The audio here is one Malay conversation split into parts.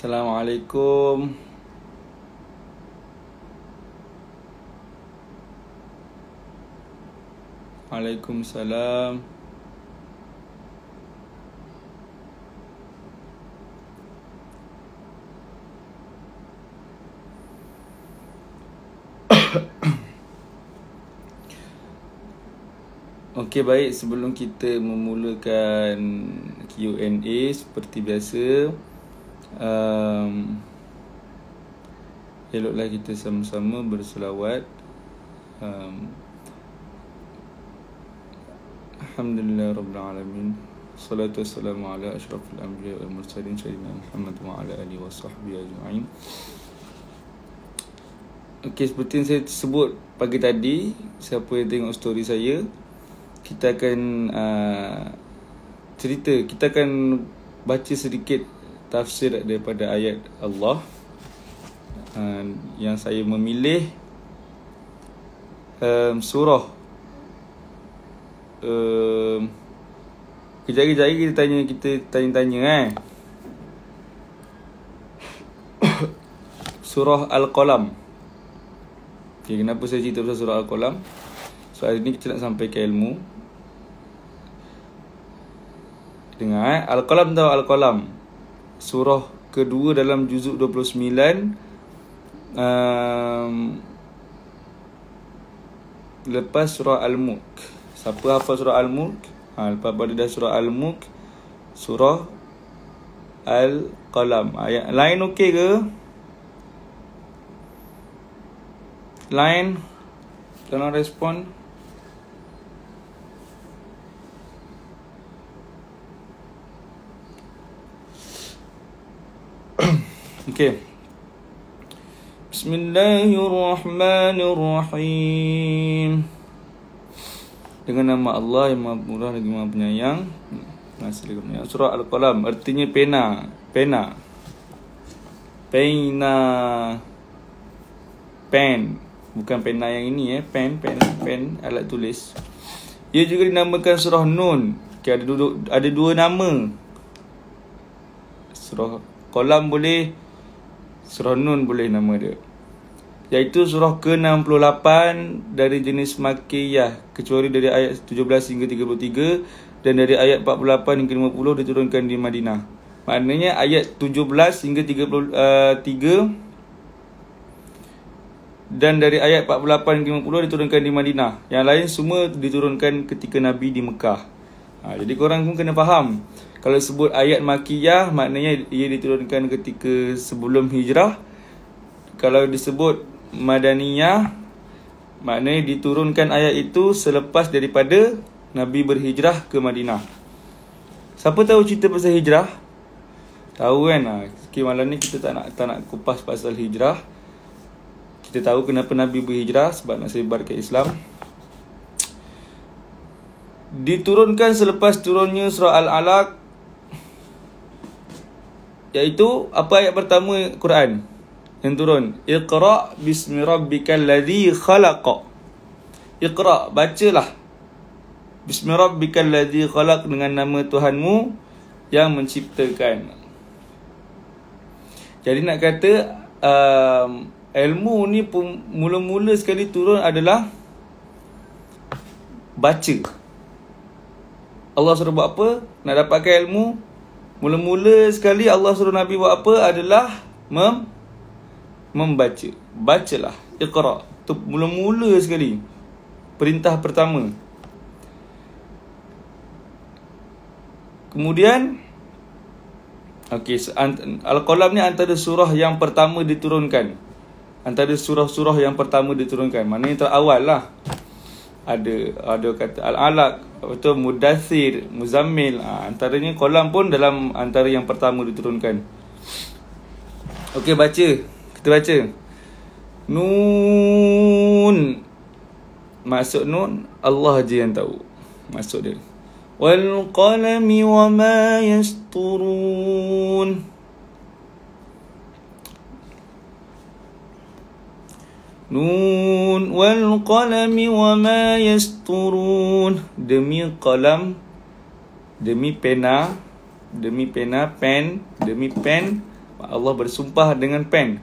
Assalamualaikum Waalaikumsalam Okey baik sebelum kita memulakan Q&A seperti biasa um, eloklah kita sama-sama berselawat um, Alhamdulillah Rabbil Alamin Salatu wassalamu ala ashrafil anbiya wal mursalin Sayyidina Muhammad wa ala alihi wa sahbihi ajma'in Okay, seperti yang saya sebut pagi tadi Siapa yang tengok story saya Kita akan uh, Cerita, kita akan Baca sedikit tafsir daripada ayat Allah uh, yang saya memilih um, surah um, kejari-jari kita tanya kita tanya-tanya kan surah Al-Qalam okay, kenapa saya cerita pasal surah Al-Qalam so hari ni kita nak sampaikan ilmu dengar eh Al-Qalam tau Al-Qalam surah kedua dalam juzuk 29 um, lepas surah al-mulk siapa hafal surah al-mulk ha lepas pada dah surah al-mulk surah al-qalam ayat ah, lain okey ke lain kena respon Okay. Bismillahirrahmanirrahim. Dengan nama Allah yang Maha Murah lagi Maha Penyayang. Nasrul Surah Al-Qalam artinya pena, pena. Pena. Pen. Bukan pena yang ini eh, pen, pen, pen alat tulis. Ia juga dinamakan Surah Nun. Okay, ada duduk, ada dua nama. Surah Qalam boleh Surah Nun boleh nama dia. Iaitu surah ke-68 dari jenis Makiyah. Kecuali dari ayat 17 hingga 33 dan dari ayat 48 hingga 50 diturunkan di Madinah. Maknanya ayat 17 hingga 33 uh, eh, dan dari ayat 48 hingga 50 diturunkan di Madinah. Yang lain semua diturunkan ketika Nabi di Mekah. Ha, jadi korang pun kena faham. Kalau sebut ayat makiyah maknanya ia diturunkan ketika sebelum hijrah. Kalau disebut madaniyah maknanya diturunkan ayat itu selepas daripada Nabi berhijrah ke Madinah. Siapa tahu cerita pasal hijrah? Tahu kan? Okay, ha, malam ni kita tak nak tak nak kupas pasal hijrah. Kita tahu kenapa Nabi berhijrah sebab nak sebar ke Islam. Diturunkan selepas turunnya surah Al-Alaq iaitu apa ayat pertama Quran yang turun iqra bismi rabbikal ladzi khalaq iqra bacalah bismi rabbikal ladzi khalaq dengan nama Tuhanmu yang menciptakan jadi nak kata um, ilmu ni pun mula-mula sekali turun adalah baca Allah suruh buat apa nak dapatkan ilmu Mula-mula sekali Allah suruh Nabi buat apa adalah mem membaca. Bacalah. Iqra. Tu mula-mula sekali. Perintah pertama. Kemudian Okey, Al-Qalam ni antara surah yang pertama diturunkan. Antara surah-surah yang pertama diturunkan. Mana yang terawal lah ada ada kata al-alaq atau mudathir muzammil ha, antaranya kolam pun dalam antara yang pertama diturunkan okey baca kita baca nun masuk nun Allah je yang tahu masuk dia wal qalami wa ma yasturun Nun wal qalami wa ma yasturun demi qalam demi pena demi pena pen demi pen Allah bersumpah dengan pen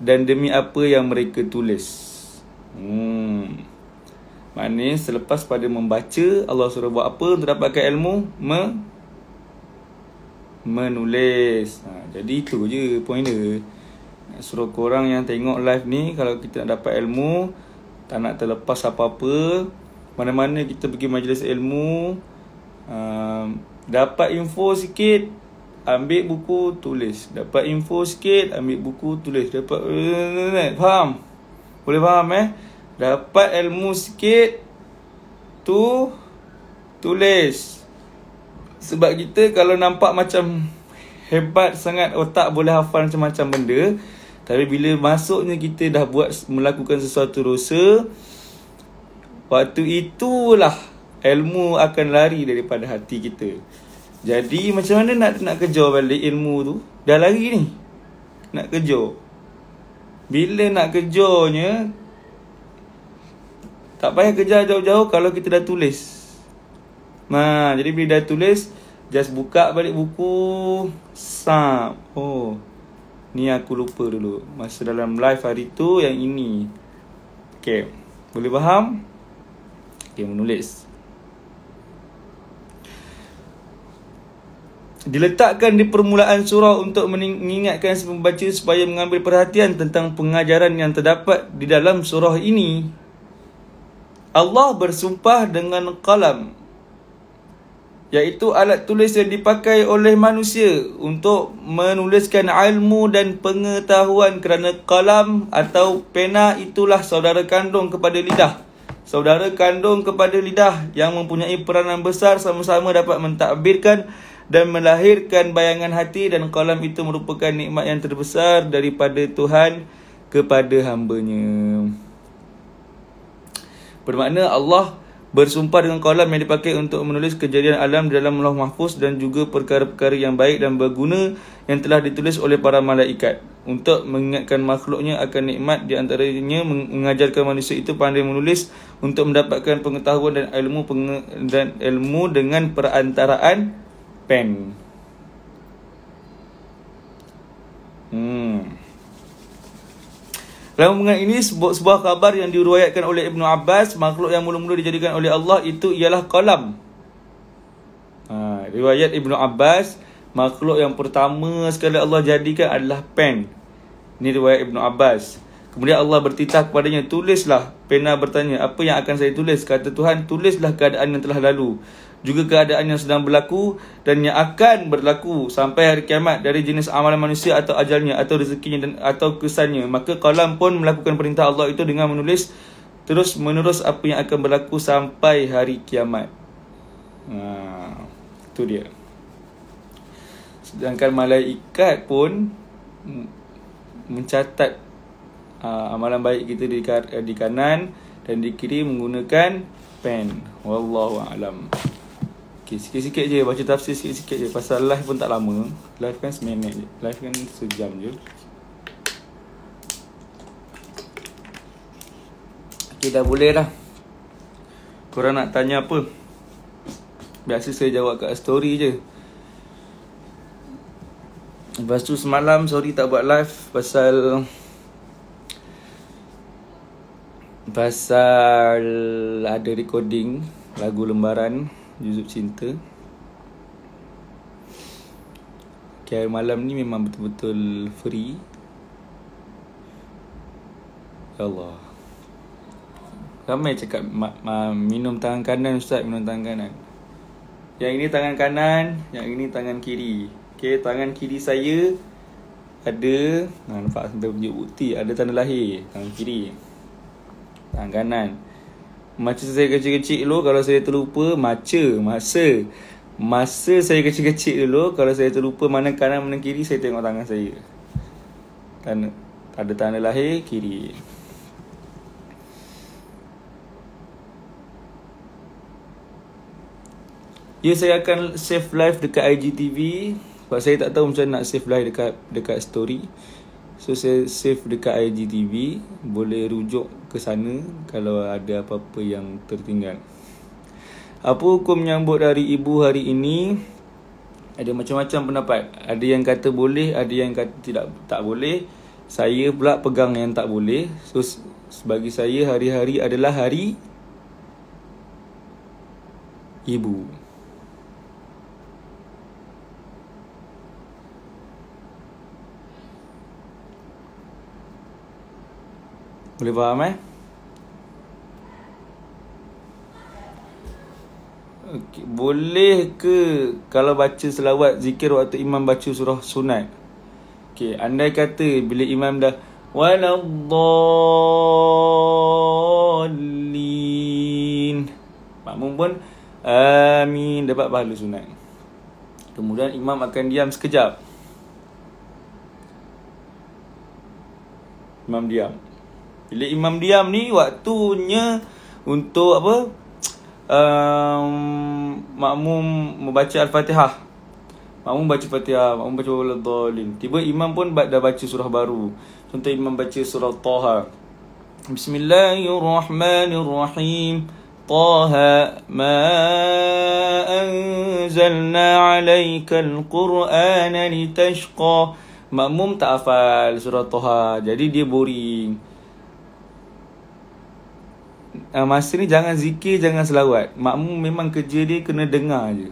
dan demi apa yang mereka tulis. Hmm. Maknanya selepas pada membaca Allah suruh buat apa untuk dapatkan ilmu? Me menulis. Ha, jadi itu je poin dia. Suruh korang yang tengok live ni Kalau kita nak dapat ilmu Tak nak terlepas apa-apa Mana-mana kita pergi majlis ilmu um, Dapat info sikit Ambil buku tulis Dapat info sikit Ambil buku tulis Dapat eh, Faham? Boleh faham eh? Dapat ilmu sikit Tu Tulis Sebab kita kalau nampak macam Hebat sangat otak boleh hafal macam-macam benda tapi bila masuknya kita dah buat melakukan sesuatu dosa, waktu itulah ilmu akan lari daripada hati kita. Jadi macam mana nak nak kejar balik ilmu tu? Dah lari ni. Nak kejar. Bila nak kejarnya tak payah kejar jauh-jauh kalau kita dah tulis. Nah, ha, jadi bila dah tulis, just buka balik buku. Sam. Oh, Ni aku lupa dulu. Masa dalam live hari tu yang ini. Okay. Boleh faham? Okay, menulis. Diletakkan di permulaan surah untuk mengingatkan si pembaca supaya mengambil perhatian tentang pengajaran yang terdapat di dalam surah ini. Allah bersumpah dengan kalam iaitu alat tulis yang dipakai oleh manusia untuk menuliskan ilmu dan pengetahuan kerana kalam atau pena itulah saudara kandung kepada lidah. Saudara kandung kepada lidah yang mempunyai peranan besar sama-sama dapat mentadbirkan dan melahirkan bayangan hati dan kalam itu merupakan nikmat yang terbesar daripada Tuhan kepada hambanya. Bermakna Allah bersumpah dengan kolam yang dipakai untuk menulis kejadian alam di dalam lauh mahfuz dan juga perkara-perkara yang baik dan berguna yang telah ditulis oleh para malaikat untuk mengingatkan makhluknya akan nikmat di antaranya mengajarkan manusia itu pandai menulis untuk mendapatkan pengetahuan dan ilmu penge- dan ilmu dengan perantaraan pen. Hmm. Lalu mengenai ini sebuah, sebuah khabar yang diruayatkan oleh Ibn Abbas Makhluk yang mula-mula dijadikan oleh Allah itu ialah kolam ha, Riwayat Ibn Abbas Makhluk yang pertama sekali Allah jadikan adalah pen Ini riwayat Ibn Abbas Kemudian Allah bertitah kepadanya Tulislah Pena bertanya Apa yang akan saya tulis Kata Tuhan Tulislah keadaan yang telah lalu juga keadaan yang sedang berlaku dan yang akan berlaku sampai hari kiamat dari jenis amalan manusia atau ajalnya atau rezekinya dan atau kesannya maka kolam pun melakukan perintah Allah itu dengan menulis terus menerus apa yang akan berlaku sampai hari kiamat nah ha, itu dia sedangkan malaikat pun mencatat uh, amalan baik kita di, di kanan dan di kiri menggunakan pen wallahu alam Okay, sikit-sikit je baca tafsir sikit-sikit je pasal live pun tak lama. Live kan seminit je. Live kan sejam je. Okay, dah boleh lah. Korang nak tanya apa? Biasa saya jawab kat story je. Lepas tu semalam sorry tak buat live pasal pasal ada recording lagu lembaran Juzuk cinta Okay, malam ni memang betul-betul free Ya Allah Ramai cakap ma- ma- minum tangan kanan Ustaz, minum tangan kanan Yang ini tangan kanan, yang ini tangan kiri Okay, tangan kiri saya ada Nampak sampai punya bukti, ada tanda lahir Tangan kiri Tangan kanan macam saya kecil-kecil dulu Kalau saya terlupa Maca Masa Masa saya kecil-kecil dulu Kalau saya terlupa Mana kanan mana kiri Saya tengok tangan saya Tanda Ada tanda lahir Kiri Ya saya akan save live dekat IGTV Sebab saya tak tahu macam nak save live dekat dekat story So saya save dekat IGTV Boleh rujuk ke sana Kalau ada apa-apa yang tertinggal Apa hukum menyambut hari ibu hari ini Ada macam-macam pendapat Ada yang kata boleh Ada yang kata tidak tak boleh Saya pula pegang yang tak boleh So bagi saya hari-hari adalah hari Ibu Boleh faham eh? Okay. Boleh ke kalau baca selawat zikir waktu imam baca surah sunat? Okey, andai kata bila imam dah Walallin Makmum pun Amin Dapat pahala sunat Kemudian imam akan diam sekejap Imam diam Bilik imam diam ni waktunya untuk apa? Um, makmum membaca Al-Fatihah Makmum baca Fatihah Makmum baca al Dhalin Tiba imam pun dah baca surah baru Contoh imam baca surah Taha Bismillahirrahmanirrahim Taha Ma anzalna alaika al-Quran litashqa Makmum tak hafal surah Taha Jadi dia boring uh, masa ni jangan zikir, jangan selawat. Makmum memang kerja dia kena dengar je.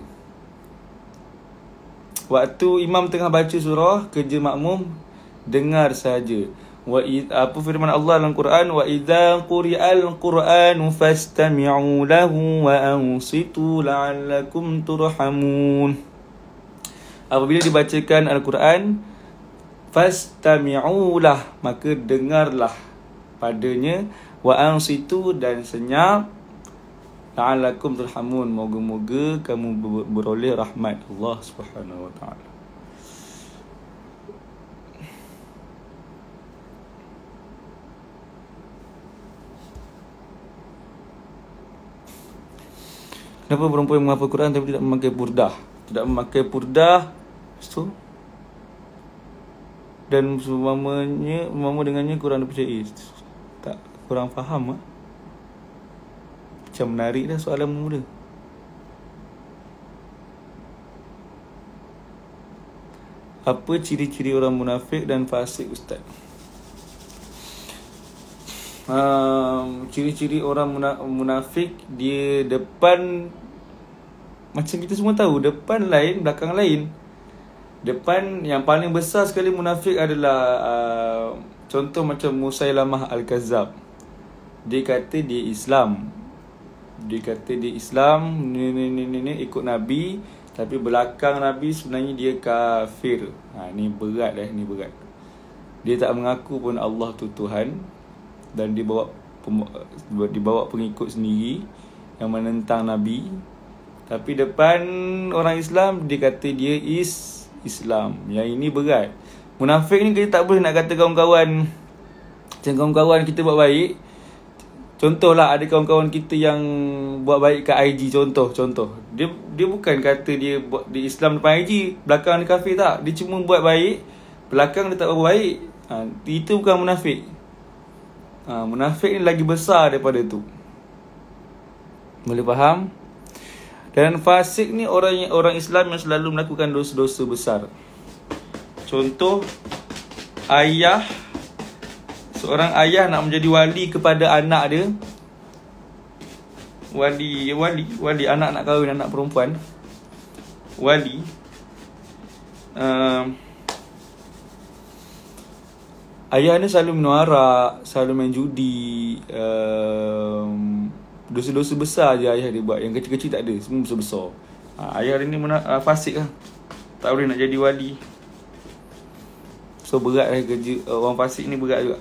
Waktu imam tengah baca surah, kerja makmum dengar saja. Wa apa firman Allah dalam Quran wa idza Al Quran fastami'u lahu wa ansitu la'allakum turhamun Apabila dibacakan Al-Quran fastami'u lah maka dengarlah padanya wa ansitu dan senyap la'alakum turhamun moga-moga kamu beroleh rahmat Allah Subhanahu wa taala Kenapa perempuan yang menghafal Quran tapi tidak memakai purdah? Tidak memakai purdah Lepas tu Dan semamanya Mama dengannya kurang dipercayai kurang faham lah. Macam menarik dah soalan mula. Apa ciri-ciri orang munafik dan fasik Ustaz? Um, ciri-ciri orang munafik Dia depan Macam kita semua tahu Depan lain, belakang lain Depan yang paling besar sekali munafik adalah uh, Contoh macam Musailamah Al-Kazab dia kata dia Islam dia kata dia Islam ni ni ni ni, ni ikut nabi tapi belakang nabi sebenarnya dia kafir ha ni berat eh ni berat dia tak mengaku pun Allah tu Tuhan dan dia bawa dibawa pengikut sendiri yang menentang nabi tapi depan orang Islam dia kata dia is Islam yang ini berat munafik ni kita tak boleh nak kata kawan-kawan macam kawan-kawan kita buat baik Contohlah ada kawan-kawan kita yang buat baik kat IG contoh contoh. Dia dia bukan kata dia buat di Islam depan IG, belakang dia kafir tak. Dia cuma buat baik, belakang dia tak buat baik. Ha, itu bukan munafik. Ha, munafik ni lagi besar daripada tu. Boleh faham? Dan fasik ni orang orang Islam yang selalu melakukan dosa-dosa besar. Contoh ayah seorang ayah nak menjadi wali kepada anak dia wali wali wali anak nak kahwin anak perempuan wali uh, ayah ni selalu minum selalu main judi uh, dosa-dosa besar je ayah dia buat yang kecil-kecil tak ada semua besar-besar uh, ayah dia ni mena- uh, fasik lah tak boleh nak jadi wali So berat lah eh kerja eh, orang fasik ni berat juga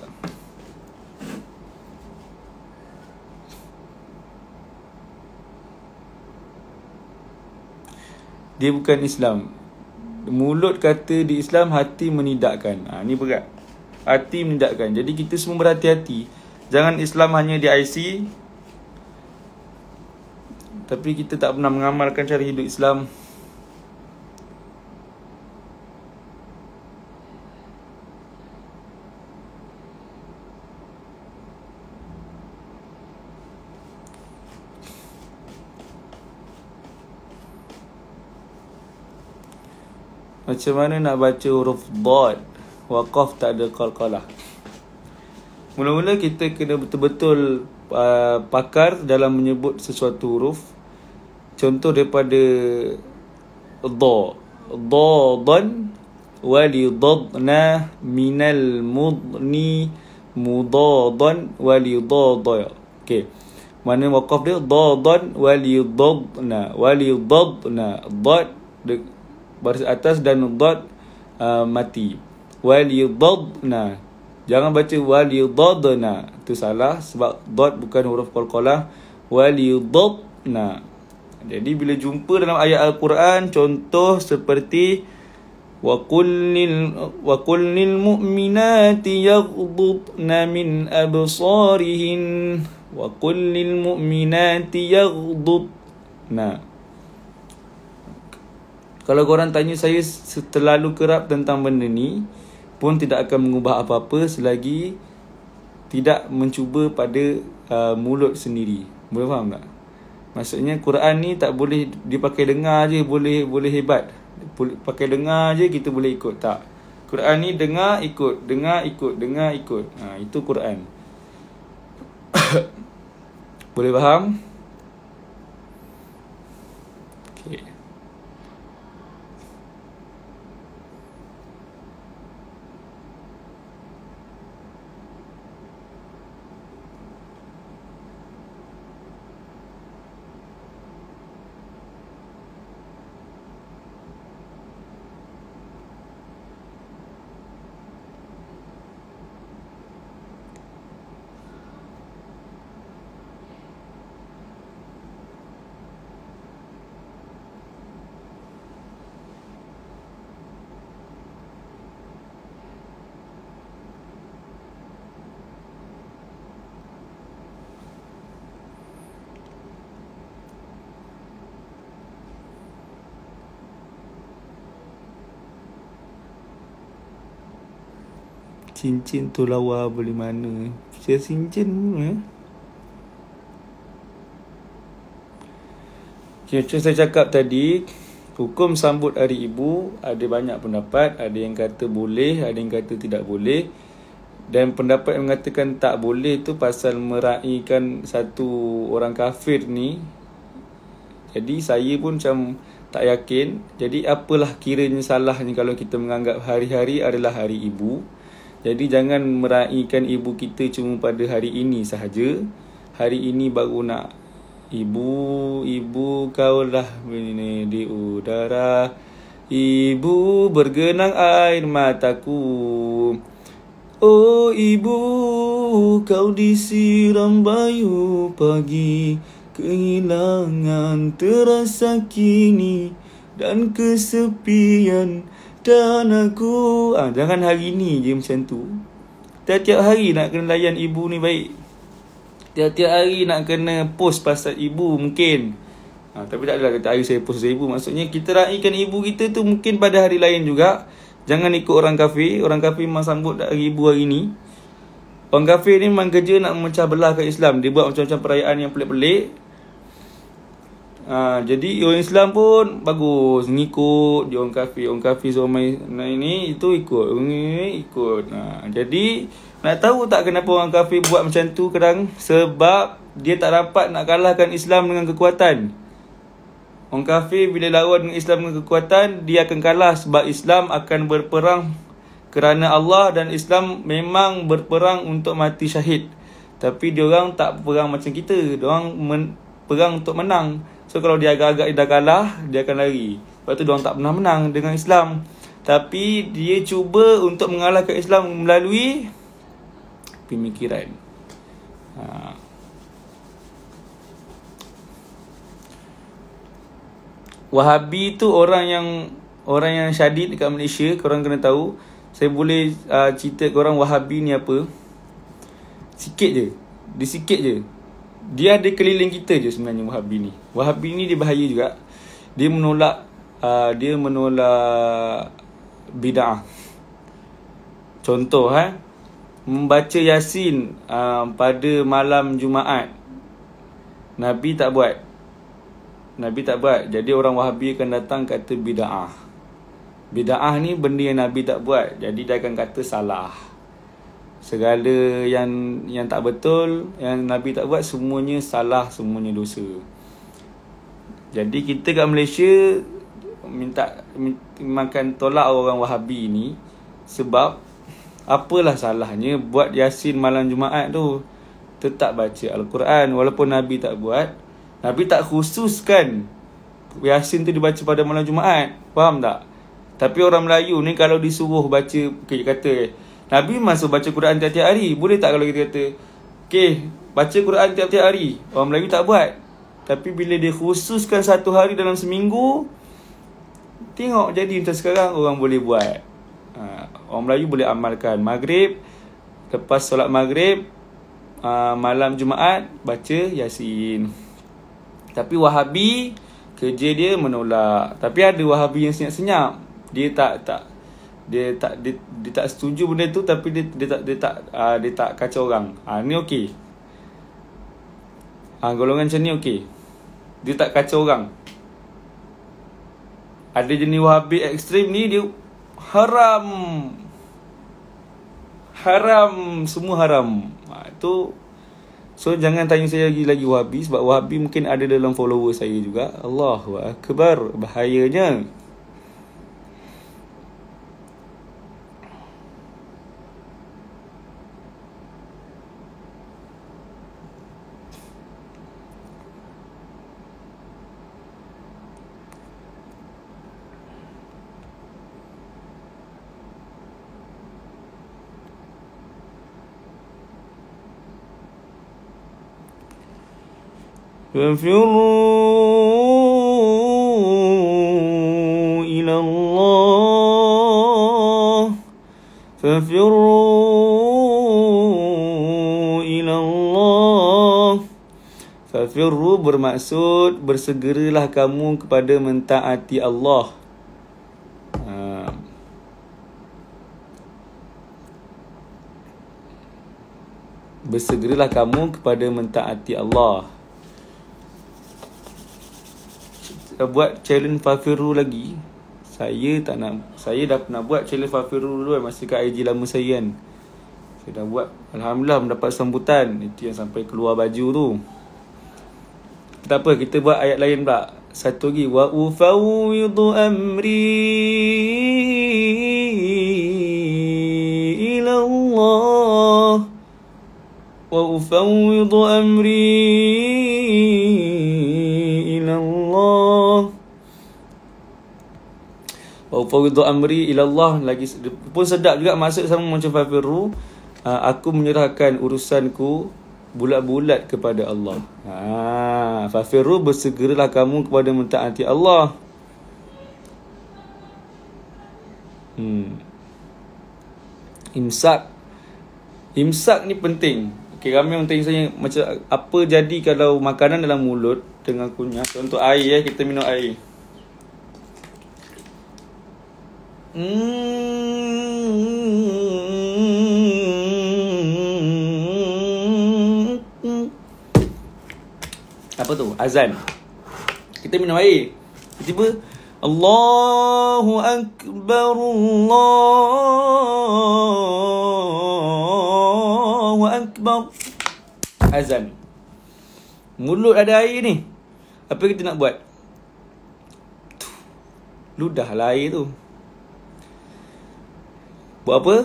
Dia bukan Islam Mulut kata di Islam hati menidakkan ha, Ni berat Hati menidakkan Jadi kita semua berhati-hati Jangan Islam hanya di IC Tapi kita tak pernah mengamalkan cara hidup Islam Macam mana nak baca huruf dot Wakaf tak ada kol-kolah Mula-mula kita kena betul-betul uh, Pakar dalam menyebut sesuatu huruf Contoh daripada Do Do Don Wali Dodna Minal Mudni Mudadan Wali Dodaya Okay Mana wakaf dia Dodan Wali Dodna Wali Dodna Dod baris atas dan dad uh, mati. Walidadna. Jangan baca walidadna. tu salah sebab dad bukan huruf qalqalah. Walidadna. Jadi bila jumpa dalam ayat al-Quran contoh seperti wa qul lil mu'minati yaghdudna min absarihin wa qul lil mu'minati yaghdudna kalau korang tanya saya terlalu kerap tentang benda ni Pun tidak akan mengubah apa-apa selagi Tidak mencuba pada uh, mulut sendiri Boleh faham tak? Maksudnya Quran ni tak boleh dipakai dengar je boleh boleh hebat boleh, Pakai dengar je kita boleh ikut tak Quran ni dengar ikut Dengar ikut Dengar ikut ha, Itu Quran Boleh faham? Boleh faham? cincin tu lawa beli mana Saya cincin eh? Okay, macam saya cakap tadi Hukum sambut hari ibu Ada banyak pendapat Ada yang kata boleh Ada yang kata tidak boleh dan pendapat yang mengatakan tak boleh tu pasal meraihkan satu orang kafir ni Jadi saya pun macam tak yakin Jadi apalah kiranya salahnya kalau kita menganggap hari-hari adalah hari ibu jadi jangan meraihkan ibu kita cuma pada hari ini sahaja. Hari ini baru nak ibu, ibu kau lah ini di udara. Ibu bergenang air mataku. Oh ibu kau disiram bayu pagi. Kehilangan terasa kini dan kesepian dan aku ah, Jangan hari ni je macam tu Tiap-tiap hari nak kena layan ibu ni baik Tiap-tiap hari nak kena post pasal ibu mungkin ha, Tapi tak adalah kata hari saya post pasal ibu Maksudnya kita raikan ibu kita tu mungkin pada hari lain juga Jangan ikut orang kafe. Orang kafe memang sambut dari ibu hari ni Orang kafe ni memang kerja nak memecah belah ke Islam Dia buat macam-macam perayaan yang pelik-pelik Ha, jadi orang Islam pun bagus ngikut orang kafir orang kafir so mai, ni ini itu ikut orang ni ikut ha, jadi nak tahu tak kenapa orang kafir buat macam tu kadang sebab dia tak dapat nak kalahkan Islam dengan kekuatan orang kafir bila lawan dengan Islam dengan kekuatan dia akan kalah sebab Islam akan berperang kerana Allah dan Islam memang berperang untuk mati syahid tapi dia orang tak perang macam kita orang men- perang untuk menang So kalau dia agak-agak dia dah kalah, dia akan lari. Lepas tu dia orang tak pernah menang dengan Islam. Tapi dia cuba untuk mengalahkan Islam melalui pemikiran. Ha. Wahabi tu orang yang orang yang syadid dekat Malaysia, korang kena tahu. Saya boleh uh, cerita korang Wahabi ni apa. Sikit je. Dia sikit je. Dia ada keliling kita je sebenarnya Wahabi ni. Wahabi ni dia bahaya juga. Dia menolak uh, dia menolak bid'ah. Ah. Contoh eh membaca Yasin uh, pada malam Jumaat. Nabi tak buat. Nabi tak buat. Jadi orang Wahabi akan datang kata bid'ah. Ah. Bid'ah ni benda yang Nabi tak buat. Jadi dia akan kata salah. Segala yang yang tak betul, yang Nabi tak buat semuanya salah, semuanya dosa. Jadi kita kat Malaysia minta, minta makan tolak orang Wahabi ni sebab apalah salahnya buat Yasin malam Jumaat tu tetap baca Al-Quran walaupun Nabi tak buat. Nabi tak khususkan Yasin tu dibaca pada malam Jumaat. Faham tak? Tapi orang Melayu ni kalau disuruh baca okay, kata Nabi masuk baca Quran tiap-tiap hari. Boleh tak kalau kita kata Okay, baca Quran tiap-tiap hari. Orang Melayu tak buat. Tapi bila dia khususkan satu hari dalam seminggu Tengok jadi macam sekarang orang boleh buat uh, Orang Melayu boleh amalkan Maghrib Lepas solat maghrib uh, Malam Jumaat Baca Yasin Tapi Wahabi Kerja dia menolak Tapi ada Wahabi yang senyap-senyap Dia tak tak dia tak dia, dia, tak setuju benda tu tapi dia dia tak dia tak uh, dia tak kacau orang. Ah uh, ni okey. Ah uh, golongan macam ni okey. Dia tak kacau orang Ada jenis wahabi ekstrim ni Dia haram Haram Semua haram ha, Itu So jangan tanya saya lagi lagi wahabi Sebab wahabi mungkin ada dalam follower saya juga Allahuakbar Bahayanya Bahayanya ففروا إلى الله ففروا إلى الله ففروا bermaksud bersegeralah kamu kepada mentaati Allah ah. Bersegeralah kamu kepada mentaati Allah. Eh, buat challenge Fafiru lagi Saya tak nak Saya dah pernah buat challenge Fafiru dulu kan Masa kat IG lama saya kan Saya dah buat Alhamdulillah mendapat sambutan Itu yang sampai keluar baju tu Tak apa kita buat ayat lain pula Satu lagi Wa ufawidu amri Ila Allah Wa ufawidu amri fawidu amri ilallah lagi pun sedap juga masuk sama macam fafiru uh, ah, aku menyerahkan urusanku bulat-bulat kepada Allah. Ha, fafiru bersegeralah kamu kepada mentaati Allah. Hmm. Imsak Imsak ni penting okay, Ramai orang tanya saya macam Apa jadi kalau makanan dalam mulut Dengan kunyah Contoh air eh, kita minum air Mm. Apa tu? Azan. Kita minum air. Tiba-tiba Allahu akbar Allahu akbar. Azan. Mulut ada air ni. Apa kita nak buat? Ludah lah air tu buat apa?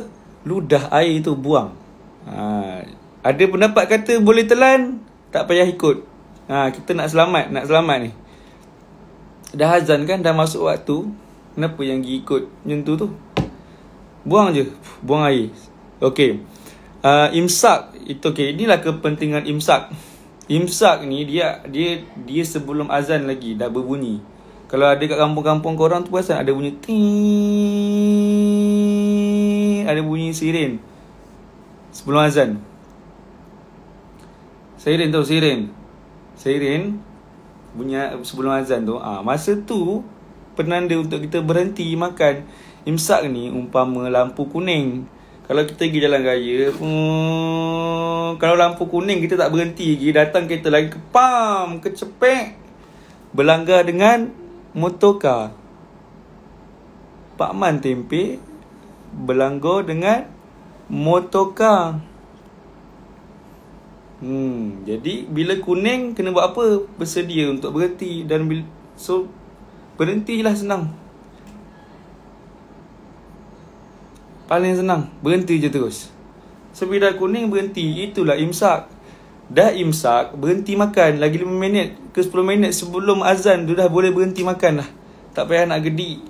Ludah air itu buang. Ha, ada pendapat kata boleh telan, tak payah ikut. Ha, kita nak selamat, nak selamat ni. Dah azan kan, dah masuk waktu. Kenapa yang pergi ikut nyentuh tu? Buang je, buang air. Okay. Uh, ha, imsak, itu okay. Inilah kepentingan imsak. Imsak ni dia dia dia sebelum azan lagi dah berbunyi. Kalau ada kat kampung-kampung korang tu pasal ada bunyi ting ada bunyi sirin, sebelum azan. Sirin tu sirin, sirin bunyi sebelum azan tu. Ah ha, masa tu penanda untuk kita berhenti makan imsak ni umpama lampu kuning. Kalau kita pergi jalan raya, hmm, kalau lampu kuning kita tak berhenti lagi, datang kereta lagi, ke kepam, kecepek, berlanggar dengan motorkar. Pak Man tempe berlanggar dengan motokar. Hmm, jadi bila kuning kena buat apa? Bersedia untuk berhenti dan bila, so berhentilah senang. Paling senang, berhenti je terus. So kuning berhenti, itulah imsak. Dah imsak, berhenti makan lagi 5 minit ke 10 minit sebelum azan tu dah boleh berhenti makan lah. Tak payah nak gedik.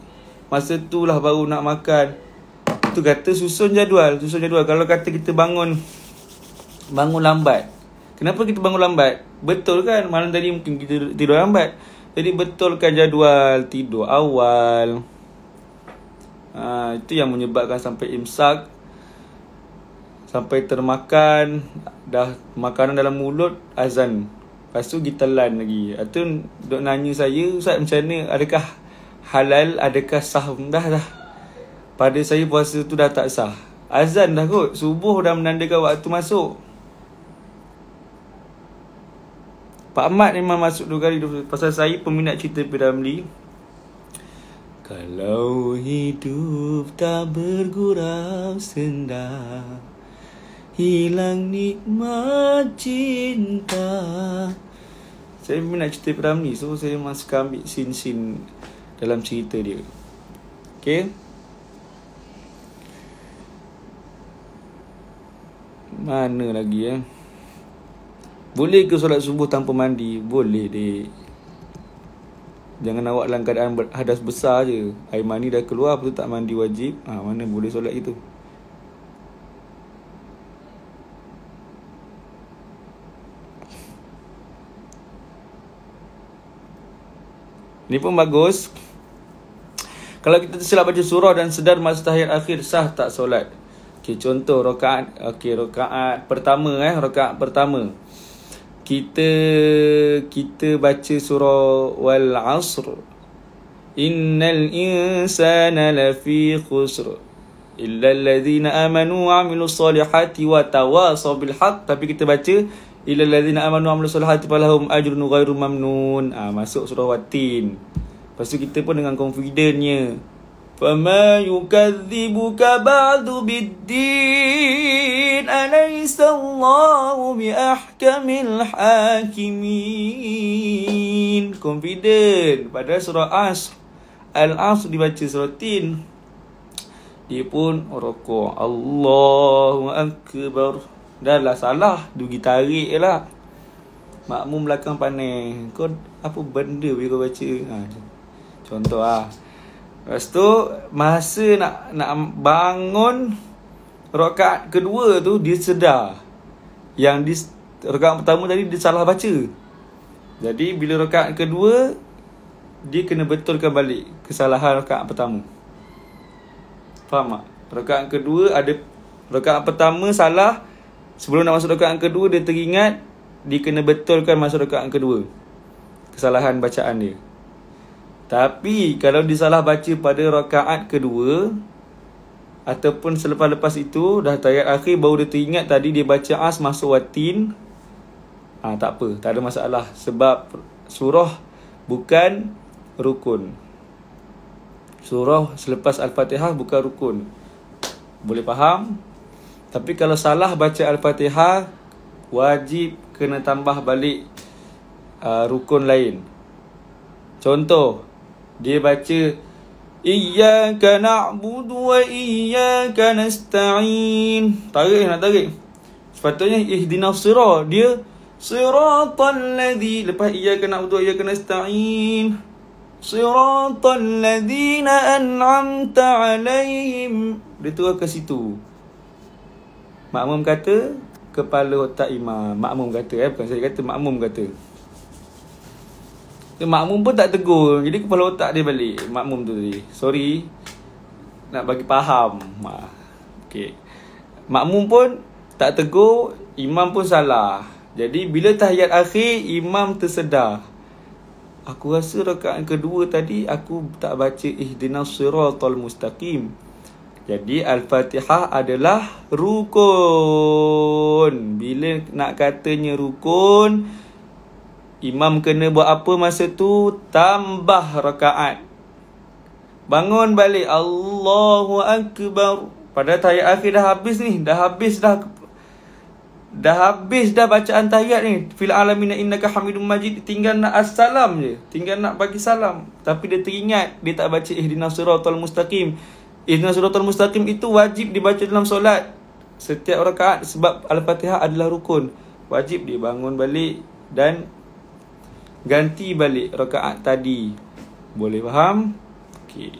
Masa tu lah baru nak makan. Itu kata susun jadual Susun jadual Kalau kata kita bangun Bangun lambat Kenapa kita bangun lambat? Betul kan? Malam tadi mungkin kita tidur lambat Jadi betulkan jadual Tidur awal ha, Itu yang menyebabkan sampai imsak Sampai termakan Dah makanan dalam mulut Azan Lepas tu kita lan lagi Atun ha, tu duk nanya saya Ustaz macam mana adakah halal Adakah sah Dah dah pada saya puasa tu dah tak sah Azan dah kot Subuh dah menandakan waktu masuk Pak Mat memang masuk dua kali Pasal saya peminat cerita Piramli Kalau hidup tak bergurau senda Hilang nikmat cinta Saya peminat cerita Piramli So saya masih ambil scene-scene dalam cerita dia Okay Mana lagi eh? Boleh ke solat subuh tanpa mandi? Boleh dek. Jangan awak dalam keadaan hadas besar je. Air mani dah keluar, apa tu tak mandi wajib? Ha, mana boleh solat itu? Ini pun bagus. Kalau kita tersilap baca surah dan sedar masa tahiyat akhir, sah tak solat? Okey, contoh rakaat okey rakaat pertama eh rakaat pertama. Kita kita baca surah Wal Asr. Innal insana lafi khusr illa alladhina amanu wa amilu salihati wa tawasaw bilhaq tapi kita baca illa alladhina amanu wa amilu salihati falahum ajrun ghairu mamnun ah ha, masuk surah watin lepas tu kita pun dengan confidentnya فما يكذبك بعد بالدين أليس الله بأحكم الحاكمين confident pada surah As Al-As dibaca surah Tin dia pun rokok Allahu Akbar dah lah salah dugi tarik je lah makmum belakang panik kau apa benda bila kau baca ha, contoh lah ha. Lepas tu masa nak nak bangun rakaat kedua tu dia sedar yang di rakaat pertama tadi dia salah baca. Jadi bila rakaat kedua dia kena betulkan balik kesalahan rakaat pertama. Faham tak? Rakaat kedua ada rakaat pertama salah sebelum nak masuk rakaat kedua dia teringat dia kena betulkan masuk rakaat kedua. Kesalahan bacaan dia. Tapi kalau disalah baca pada rakaat kedua ataupun selepas lepas itu dah tayat akhir baru dia teringat tadi dia baca as masuk watin ha, tak apa tak ada masalah sebab surah bukan rukun surah selepas al-fatihah bukan rukun boleh faham tapi kalau salah baca al-fatihah wajib kena tambah balik uh, rukun lain contoh dia baca Iyaka na'budu wa iyaka nasta'in Tarik nak tarik Sepatutnya ihdinas sirat Dia Siratan ladhi Lepas iyaka na'budu wa iyaka nasta'in Siratan ladhina an'amta alaihim Dia terus ke situ Makmum kata Kepala otak imam Makmum kata eh Bukan saya kata Makmum kata makmum pun tak tegur. Jadi kepala otak dia balik makmum tu tadi. Sorry. Nak bagi faham. Ma. Okey. Makmum pun tak tegur, imam pun salah. Jadi bila tahiyat akhir, imam tersedar. Aku rasa rakaat kedua tadi aku tak baca ihdinas siratal mustaqim. Jadi Al-Fatihah adalah rukun. Bila nak katanya rukun, Imam kena buat apa masa tu? Tambah rakaat. Bangun balik. Allahu Akbar. Pada tayat akhir dah habis ni. Dah habis dah. Dah habis dah bacaan tayat ni. Fil alamina innaka hamidun majid. Tinggal nak assalam je. Tinggal nak bagi salam. Tapi dia teringat. Dia tak baca ihdina suratul mustaqim. Ihdina suratul mustaqim itu wajib dibaca dalam solat. Setiap rakaat. Sebab Al-Fatihah adalah rukun. Wajib dia bangun balik. Dan ganti balik rakaat tadi. Boleh faham? Okey.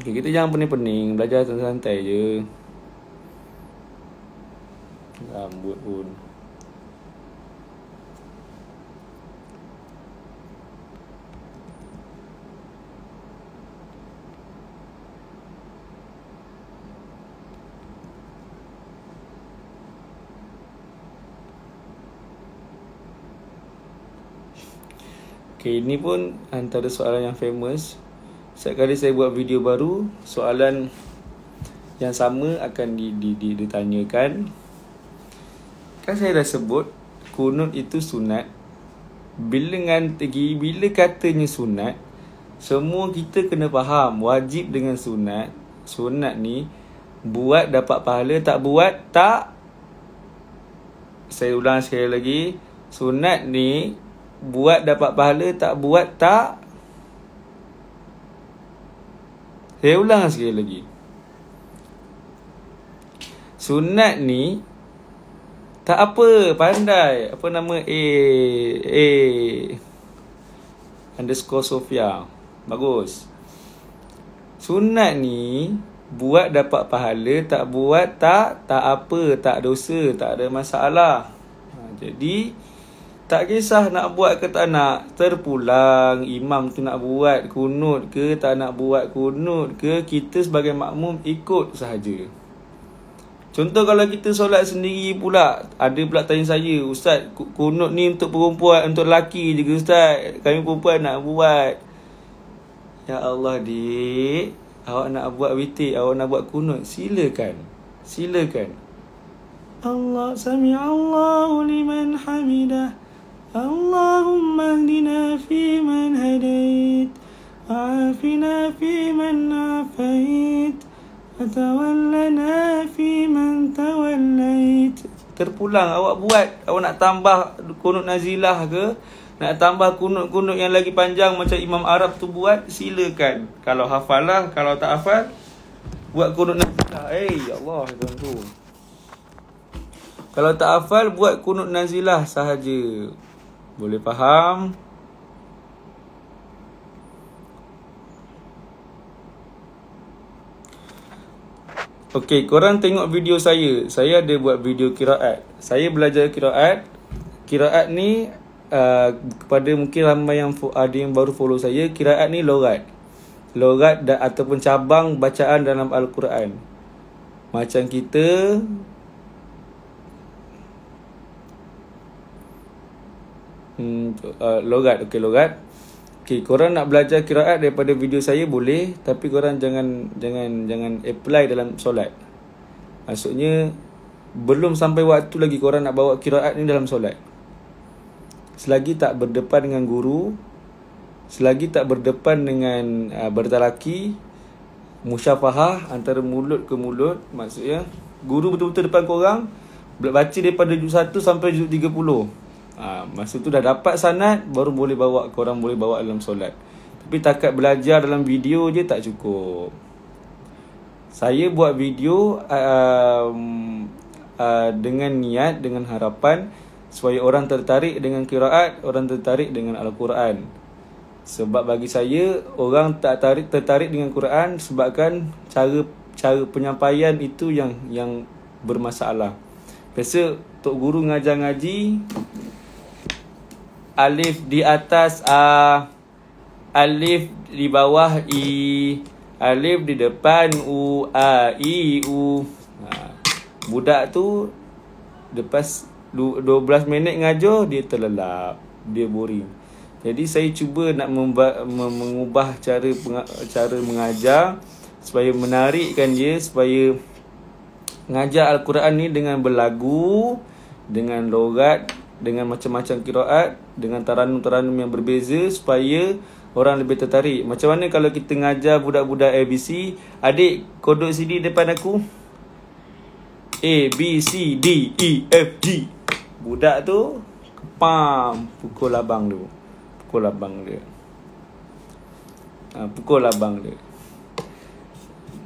Okay, kita jangan pening-pening, belajar santai-santai je. Rambut pun. Okay, ini pun antara soalan yang famous. Setiap kali saya buat video baru, soalan yang sama akan di, di, di, ditanyakan. Kan saya dah sebut, kunut itu sunat. Bila, nganti, bila katanya sunat, semua kita kena faham wajib dengan sunat. Sunat ni, buat dapat pahala, tak buat, tak. Saya ulang sekali lagi. Sunat ni Buat dapat pahala, tak buat tak. Saya ulang sekali lagi. Sunat ni tak apa, pandai. Apa nama A A underscore Sofia. Bagus. Sunat ni buat dapat pahala, tak buat tak, tak apa, tak dosa, tak ada masalah. Ha, jadi, jadi, tak kisah nak buat ke tak nak Terpulang Imam tu nak buat kunut ke Tak nak buat kunut ke Kita sebagai makmum ikut sahaja Contoh kalau kita solat sendiri pula Ada pula tanya saya Ustaz kunut ni untuk perempuan Untuk lelaki je ke Ustaz Kami perempuan nak buat Ya Allah dik Awak nak buat witik Awak nak buat kunut Silakan Silakan Allah sami Allah liman hamidah اللهم اهدنا فيمن هديت وعافنا فيمن عافيت وتولنا فيمن توليت Terpulang awak buat Awak nak tambah kunut nazilah ke Nak tambah kunut-kunut yang lagi panjang Macam Imam Arab tu buat Silakan Kalau hafal lah Kalau tak hafal Buat kunut nazilah Eh hey, ya Allah tentu. Kalau tak hafal Buat kunut nazilah sahaja boleh faham? Okey, korang tengok video saya. Saya ada buat video kiraat. Saya belajar kiraat. Kiraat ni uh, kepada mungkin ramai yang ada yang baru follow saya, kiraat ni logat. Logat dan ataupun cabang bacaan dalam al-Quran. Macam kita hmm, uh, logat. Okey, logat. Okey, korang nak belajar kiraat daripada video saya boleh, tapi korang jangan jangan jangan apply dalam solat. Maksudnya belum sampai waktu lagi korang nak bawa kiraat ni dalam solat. Selagi tak berdepan dengan guru, selagi tak berdepan dengan uh, bertalaki, musyafahah antara mulut ke mulut, maksudnya guru betul-betul depan korang, baca daripada juz 1 sampai juz 30 ha, Masa tu dah dapat sanat Baru boleh bawa Korang boleh bawa dalam solat Tapi takat belajar dalam video je tak cukup Saya buat video um, uh, Dengan niat Dengan harapan Supaya orang tertarik dengan kiraat Orang tertarik dengan Al-Quran Sebab bagi saya Orang tak tarik, tertarik dengan Quran Sebabkan cara cara penyampaian itu yang yang bermasalah. Biasa tok guru ngajar ngaji alif di atas a uh, alif di bawah i alif di depan u a i u ha. budak tu lepas 12 minit ngajar dia terlelap dia boring jadi saya cuba nak mengubah cara cara mengajar supaya menarikkan dia supaya mengajar al-Quran ni dengan berlagu dengan logat dengan macam-macam kiraat dengan taranum-taranum yang berbeza supaya orang lebih tertarik. Macam mana kalau kita ngajar budak-budak ABC, adik kodok CD depan aku? A, B, C, D, E, F, G. Budak tu, pam, pukul abang tu. Pukul abang dia. Ha, pukul abang dia.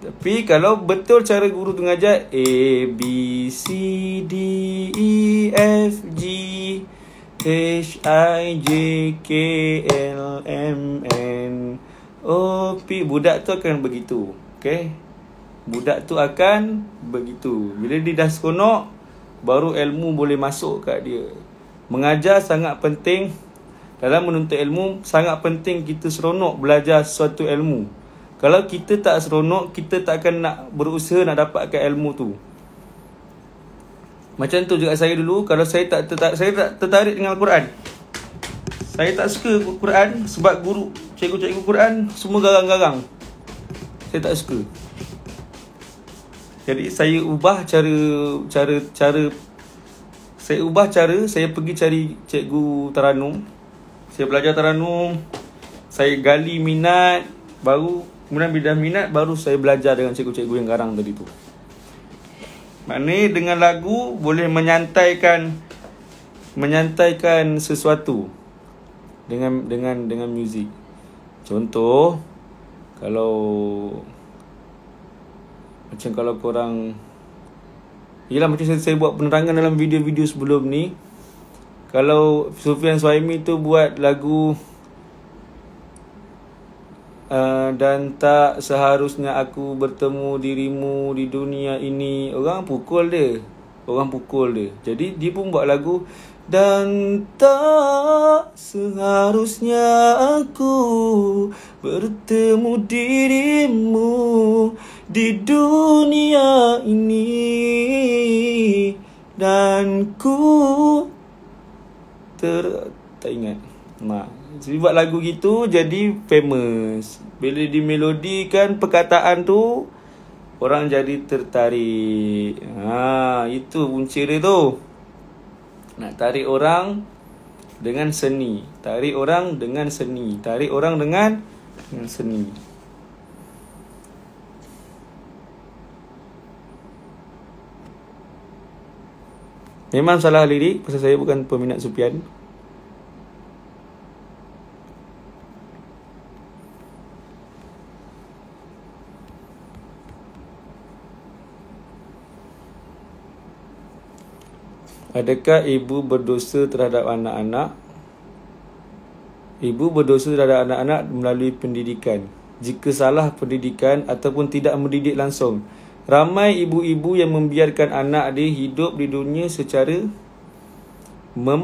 Tapi kalau betul cara guru tu ngajar A, B, C, D, E, F, G H I J K L M N O oh, P budak tu akan begitu. Okey. Budak tu akan begitu. Bila dia dah seronok baru ilmu boleh masuk kat dia. Mengajar sangat penting. Dalam menuntut ilmu sangat penting kita seronok belajar suatu ilmu. Kalau kita tak seronok, kita tak akan nak berusaha nak dapatkan ilmu tu. Macam tu juga saya dulu kalau saya tak tertarik, saya tak tertarik dengan Al-Quran. Saya tak suka Quran sebab guru, cikgu-cikgu Quran semua garang-garang. Saya tak suka. Jadi saya ubah cara cara cara saya ubah cara saya pergi cari cikgu Taranum. Saya belajar Taranum. Saya gali minat baru kemudian bila minat baru saya belajar dengan cikgu-cikgu yang garang tadi tu. Maknanya ha, dengan lagu boleh menyantaikan menyantaikan sesuatu dengan dengan dengan muzik. Contoh kalau macam kalau korang Yelah macam saya, saya buat penerangan dalam video-video sebelum ni Kalau Sufian Suhaimi tu buat lagu Uh, dan tak seharusnya aku bertemu dirimu di dunia ini Orang pukul dia Orang pukul dia Jadi dia pun buat lagu Dan tak seharusnya aku Bertemu dirimu Di dunia ini Dan ku ter- Tak ingat Nah dia buat lagu gitu jadi famous. Bila dimelodikan perkataan tu orang jadi tertarik. Ha, itu punca dia tu. Nak tarik orang dengan seni, tarik orang dengan seni, tarik orang dengan dengan seni. Memang salah lirik, pasal saya bukan peminat supian. Adakah ibu berdosa terhadap anak-anak? Ibu berdosa terhadap anak-anak melalui pendidikan. Jika salah pendidikan ataupun tidak mendidik langsung. Ramai ibu-ibu yang membiarkan anak dia hidup di dunia secara mem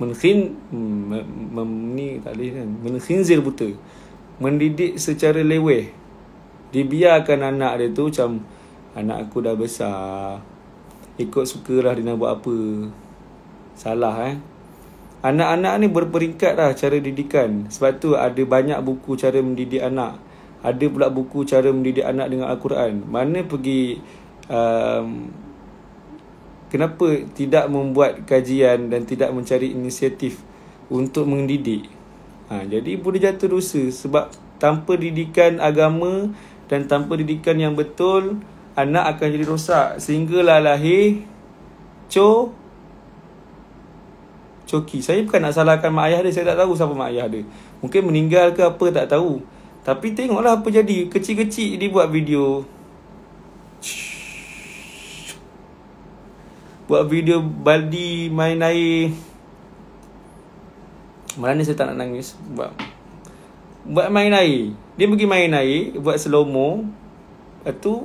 menkhin mem, mem, ni tak boleh kan menkhinzir buta mendidik secara leweh dibiarkan anak dia tu macam anak aku dah besar Ikut suka lah dia nak buat apa Salah eh Anak-anak ni berperingkat lah cara didikan Sebab tu ada banyak buku cara mendidik anak Ada pula buku cara mendidik anak dengan Al-Quran Mana pergi um, Kenapa tidak membuat kajian dan tidak mencari inisiatif Untuk mendidik ha, Jadi boleh jatuh dosa sebab Tanpa didikan agama dan tanpa didikan yang betul, anak akan jadi rosak sehinggalah lahir co coki saya bukan nak salahkan mak ayah dia saya tak tahu siapa mak ayah dia mungkin meninggal ke apa tak tahu tapi tengoklah apa jadi kecil-kecil dia buat video buat video baldi main air malam ni saya tak nak nangis buat buat main air dia pergi main air buat slow mo Lepas tu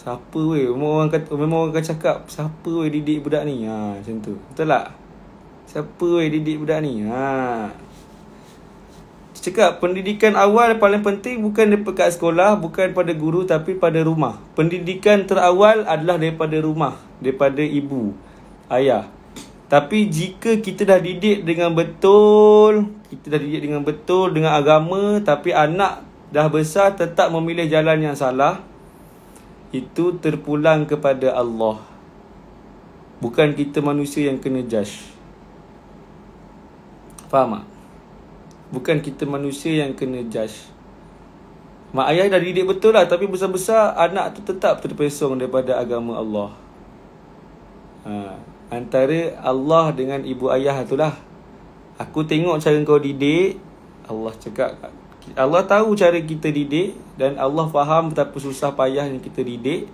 Siapa weh Memang orang kata Memang orang akan cakap Siapa weh didik budak ni ha, Macam tu Betul tak Siapa weh didik budak ni ha. Cakap pendidikan awal paling penting bukan dekat sekolah, bukan pada guru tapi pada rumah. Pendidikan terawal adalah daripada rumah, daripada ibu, ayah. Tapi jika kita dah didik dengan betul, kita dah didik dengan betul dengan agama tapi anak dah besar tetap memilih jalan yang salah, itu terpulang kepada Allah. Bukan kita manusia yang kena judge. Faham tak? Bukan kita manusia yang kena judge. Mak ayah dah didik betul lah tapi besar-besar anak tu tetap terpesong daripada agama Allah. Ha, antara Allah dengan ibu ayah itulah. Aku tengok cara kau didik, Allah cakap Allah tahu cara kita didik dan Allah faham betapa susah payah yang kita didik.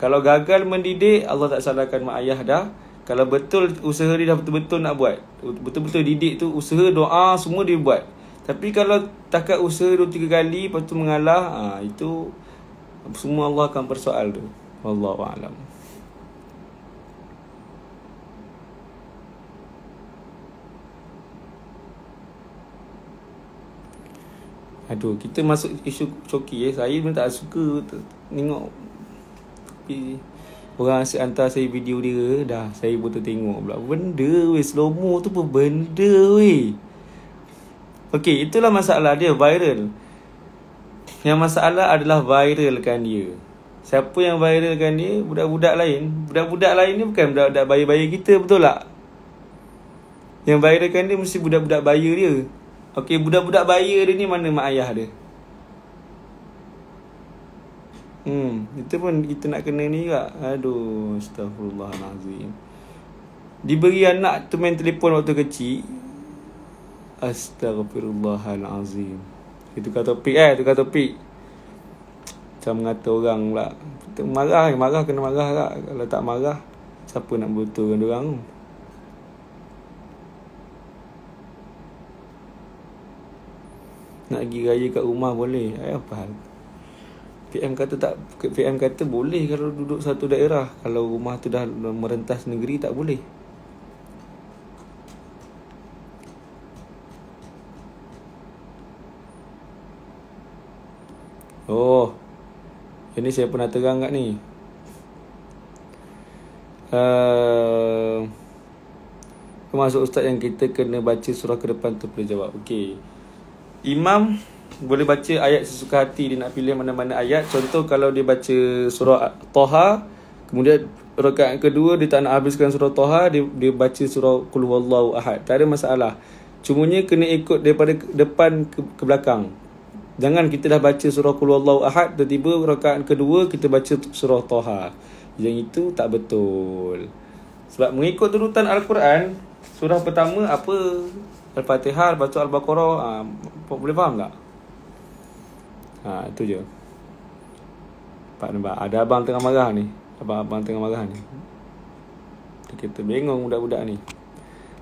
Kalau gagal mendidik, Allah tak salahkan mak ayah dah. Kalau betul usaha dia dah betul-betul nak buat. Betul-betul didik tu usaha, doa, semua dia buat. Tapi kalau takat usaha dua tiga kali lepas tu mengalah, ha, itu semua Allah akan persoal tu. Wallahu Aduh, kita masuk isu coki Eh. Saya pun tak suka tengok tapi orang asyik hantar saya video dia dah saya pun tengok. pula. Benda weh slow mo tu pun benda weh. Okey, itulah masalah dia viral. Yang masalah adalah viralkan dia. Siapa yang viralkan dia? Budak-budak lain. Budak-budak lain ni bukan budak-budak bayi-bayi kita betul tak? Yang viralkan dia mesti budak-budak bayi dia. Okey, budak-budak bayi dia ni mana mak ayah dia? Hmm, itu pun kita nak kena ni juga. Aduh, astagfirullahalazim. Diberi anak tu main telefon waktu kecil. Astagfirullahalazim. Itu kata topik eh, itu kata topik. Macam mengata orang pula. Marah, marah kena marah tak. Lah. Kalau tak marah, siapa nak betulkan orang tu? nak pergi raya kat rumah boleh eh, apa hal PM kata tak PM kata boleh kalau duduk satu daerah kalau rumah tu dah merentas negeri tak boleh Oh Ini saya pernah terang kat ni uh, Masuk ustaz yang kita kena baca surah ke depan tu boleh jawab Okey Imam boleh baca ayat sesuka hati dia nak pilih mana-mana ayat. Contoh kalau dia baca surah Toha, kemudian rakaat kedua dia tak nak habiskan surah Toha, dia, dia baca surah Qul Wallahu Ahad. Tak ada masalah. Cumanya kena ikut daripada depan ke, ke belakang. Jangan kita dah baca surah Qul Wallahu Ahad, tiba-tiba rakaat kedua kita baca surah Toha. Yang itu tak betul. Sebab mengikut urutan Al-Quran, surah pertama apa? Al-Fatihah, lepas tu Al-Baqarah, uh, boleh faham tak? Ha, itu je. Pak nampak, ada abang tengah marah ni. Abang-abang tengah marah ni. Kita bingung budak-budak ni.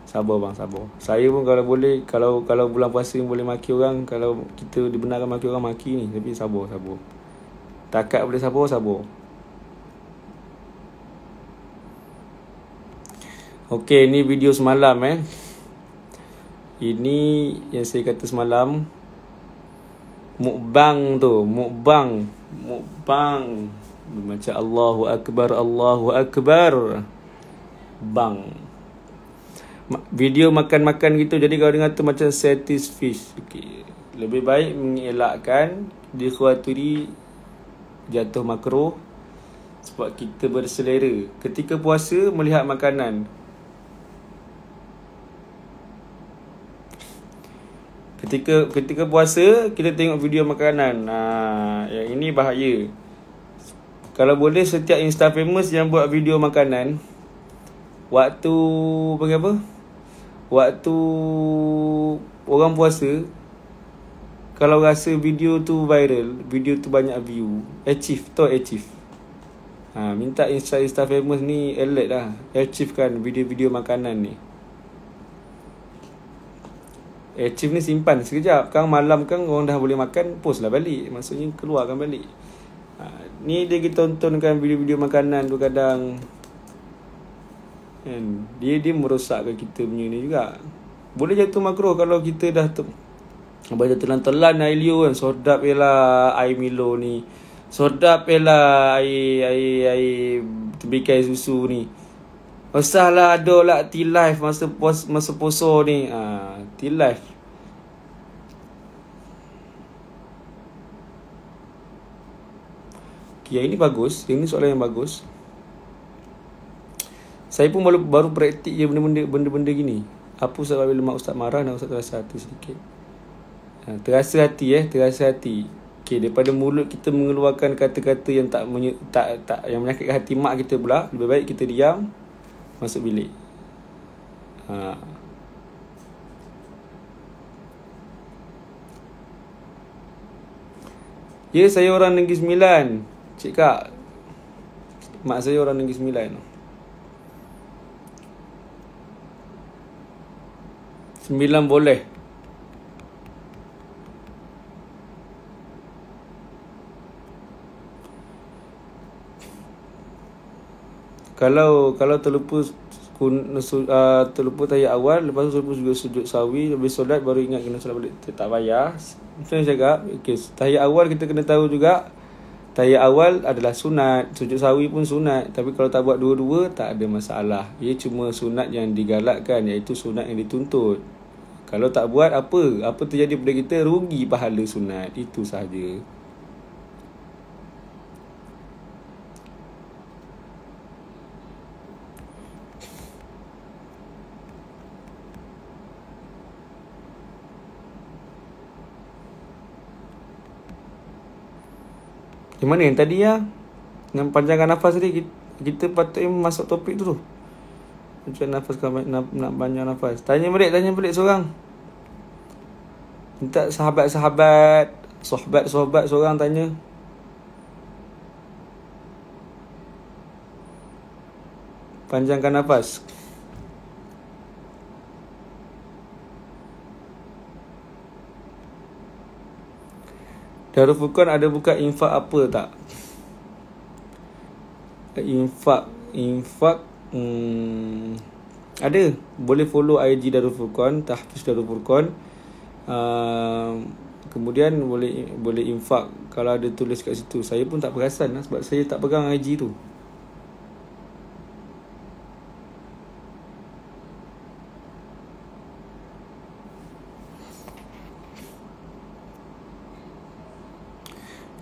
Sabar bang, sabar. Saya pun kalau boleh, kalau kalau bulan puasa ni boleh maki orang, kalau kita dibenarkan maki orang, maki ni. Tapi sabar, sabar. Takat boleh sabar, sabar. Okey, ni video semalam eh. Ini yang saya kata semalam Mukbang tu Mukbang Mukbang Macam Allahu Akbar Allahu Akbar Bang Video makan-makan gitu Jadi kalau dengar tu macam satisfied okay. Lebih baik mengelakkan Dikhawatiri Jatuh makro Sebab kita berselera Ketika puasa melihat makanan ketika ketika puasa kita tengok video makanan. Ha yang ini bahaya. Kalau boleh setiap insta famous yang buat video makanan waktu panggil apa? Waktu orang puasa kalau rasa video tu viral, video tu banyak view, achieve tu achieve. Ha, minta insta insta famous ni alert lah achievekan video-video makanan ni. Eh, chief ni simpan sekejap. Kang malam kan orang dah boleh makan, post lah balik. Maksudnya keluarkan balik. Ha, ni dia kita tontonkan video-video makanan tu kadang. And dia dia merosakkan kita punya ni juga. Boleh jatuh makro kalau kita dah tu. Apa dia telan-telan air liu kan. Sodap je lah air milo ni. Sodap je lah air, air, air tebikai susu ni. Usah lah ada lah T-Life masa, pos, masa poso ni ha, T-Life okay, Yang ini bagus Yang ini soalan yang bagus Saya pun baru, baru praktik je benda-benda benda-benda gini Apa Ustaz lah Babi Lemak Ustaz marah dan Ustaz terasa hati sedikit ha, Terasa hati eh Terasa hati Okay, daripada mulut kita mengeluarkan kata-kata yang tak, menye- tak tak yang menyakitkan hati mak kita pula Lebih baik kita diam masuk bilik ha. Ya saya orang Negeri Sembilan Cik Kak Mak saya orang Negeri Sembilan Sembilan boleh kalau kalau terlupa kun, uh, terlupa tayat awal lepas tu terlupa juga sujud sawi lepas solat baru ingat kena solat balik tak payah macam saya cakap okay, tayat awal kita kena tahu juga tayat awal adalah sunat sujud sawi pun sunat tapi kalau tak buat dua-dua tak ada masalah ia cuma sunat yang digalakkan iaitu sunat yang dituntut kalau tak buat apa apa terjadi pada kita rugi pahala sunat itu sahaja Di mana yang tadi lah. ya? dengan panjangkan nafas tadi kita, kita patut masuk topik tu tu. Macam nafas nak, banyak nafas. Tanya balik, tanya balik seorang. Minta sahabat-sahabat, sahabat-sahabat seorang tanya. Panjangkan nafas. Darul Furqan ada buka infak apa tak? Infak Infak hmm, Ada Boleh follow IG Darul Furqan Tahfiz Darul Furqan uh, ah, Kemudian boleh boleh infak Kalau ada tulis kat situ Saya pun tak perasan lah Sebab saya tak pegang IG tu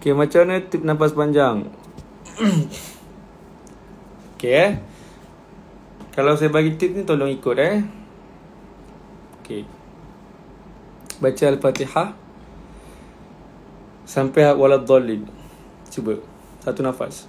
Okay, macam mana tip nafas panjang? okay, eh. Kalau saya bagi tip ni, tolong ikut, eh. Okay. Baca Al-Fatihah. Sampai walad dhalin. Cuba. Satu nafas.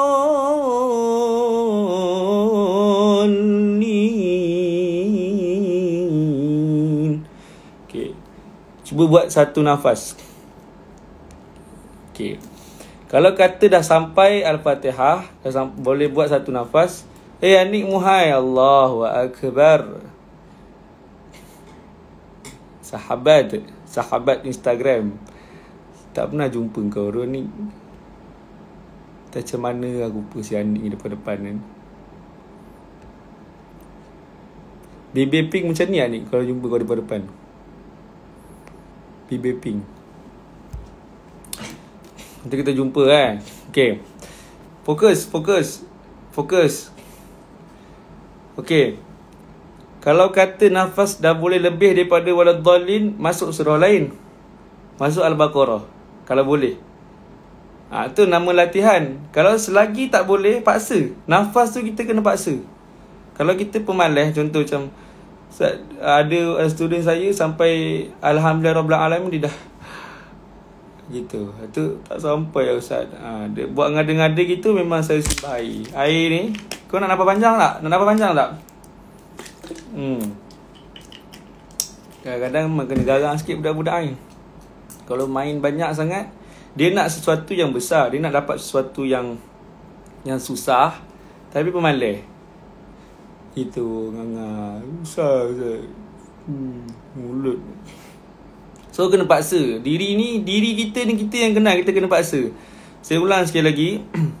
Cuba buat satu nafas. Okey. Kalau kata dah sampai Al-Fatihah, dah sam- boleh buat satu nafas. Eh, Anik Muhai, Allahu Akbar. Sahabat, sahabat Instagram. Tak pernah jumpa kau orang ni. Macam mana aku rupa si Anik depan-depan ni. Bibir pink macam ni Anik kalau jumpa kau depan-depan. Pibeping Nanti kita jumpa kan eh. Okay Fokus Fokus Fokus Okay Kalau kata nafas dah boleh lebih daripada waladhalin Masuk surah lain Masuk Al-Baqarah Kalau boleh ha, Itu nama latihan Kalau selagi tak boleh Paksa Nafas tu kita kena paksa Kalau kita pemalas Contoh macam ada student saya sampai alhamdulillah rabbil alamin dia dah gitu. Itu tak sampai ya ustaz. Ha, dia buat ngada-ngada gitu memang saya sembah air. Air ni kau nak apa panjang tak? Nak apa panjang tak? Hmm. Kadang-kadang memang kena garang sikit budak-budak ni. Kalau main banyak sangat, dia nak sesuatu yang besar, dia nak dapat sesuatu yang yang susah tapi pemalas. Itu nganga usah je. Hmm, mulut. So kena paksa. Diri ni, diri kita ni kita yang kenal, kita kena paksa. Saya ulang sekali lagi.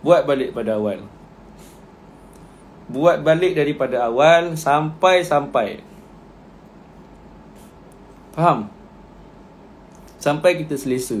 Buat balik pada awal Buat balik daripada awal Sampai-sampai Faham? Sampai kita selesa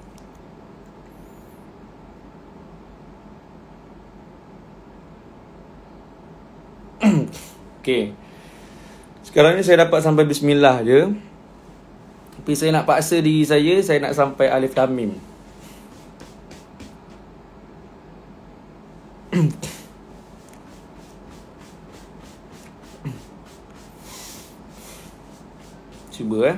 okay. Sekarang ni saya dapat sampai bismillah je. Tapi saya nak paksa diri saya, saya nak sampai alif tamim. Cuba eh.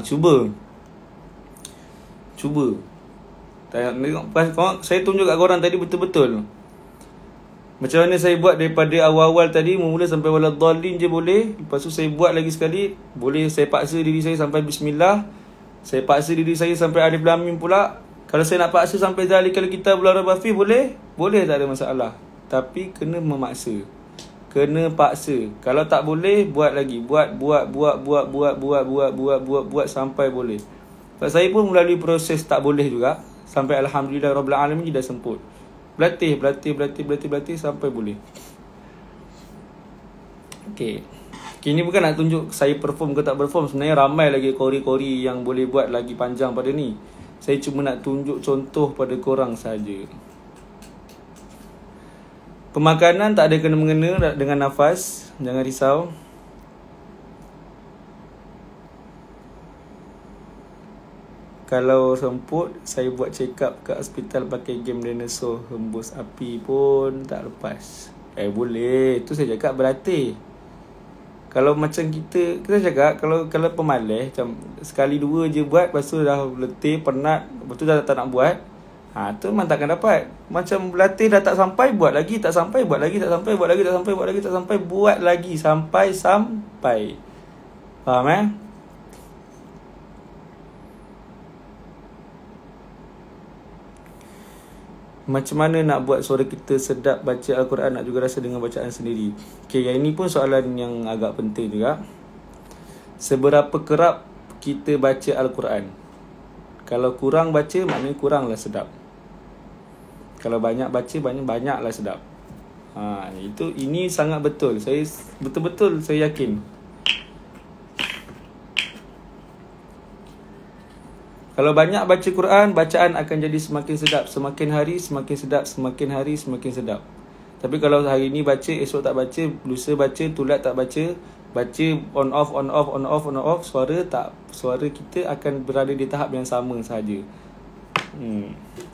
cuba. Cuba. Tanya Tengok, saya tunjuk kat korang tadi betul-betul. Macam mana saya buat daripada awal-awal tadi Mula sampai wala dhalin je boleh Lepas tu saya buat lagi sekali Boleh saya paksa diri saya sampai bismillah Saya paksa diri saya sampai alif lamim pula Kalau saya nak paksa sampai zalikal kita bulan rabafi boleh? Boleh tak ada masalah Tapi kena memaksa kena paksa. Kalau tak boleh, buat lagi. Buat, buat, buat, buat, buat, buat, buat, buat, buat, buat sampai boleh. Sebab saya pun melalui proses tak boleh juga. Sampai Alhamdulillah Rabbul Alamin dah semput. Berlatih, berlatih, berlatih, berlatih, berlatih sampai boleh. Okay. Kini bukan nak tunjuk saya perform ke tak perform. Sebenarnya ramai lagi kori-kori yang boleh buat lagi panjang pada ni. Saya cuma nak tunjuk contoh pada korang saja. Pemakanan tak ada kena-mengena dengan nafas. Jangan risau. Kalau semput, saya buat check up ke hospital pakai game dinosaur. Hembus api pun tak lepas. Eh boleh. Tu saya cakap berarti. Kalau macam kita, kita cakap kalau kalau pemalas, macam sekali dua je buat lepas tu dah letih, penat, betul dah tak nak buat. Ha, tu memang takkan dapat. Macam latih dah tak sampai, buat lagi, tak sampai, buat lagi, tak sampai, buat lagi, tak sampai, buat lagi, tak sampai, buat lagi, sampai, sampai. Faham eh? Macam mana nak buat suara kita sedap baca Al-Quran nak juga rasa dengan bacaan sendiri? Okay, yang ini pun soalan yang agak penting juga. Seberapa kerap kita baca Al-Quran? Kalau kurang baca, maknanya kuranglah sedap kalau banyak baca banyak banyaklah sedap ha itu ini sangat betul saya betul-betul saya yakin kalau banyak baca Quran bacaan akan jadi semakin sedap semakin hari semakin sedap semakin hari semakin sedap tapi kalau hari ni baca esok tak baca lusa baca tulat tak baca baca on off on off on off on off suara tak suara kita akan berada di tahap yang sama saja hmm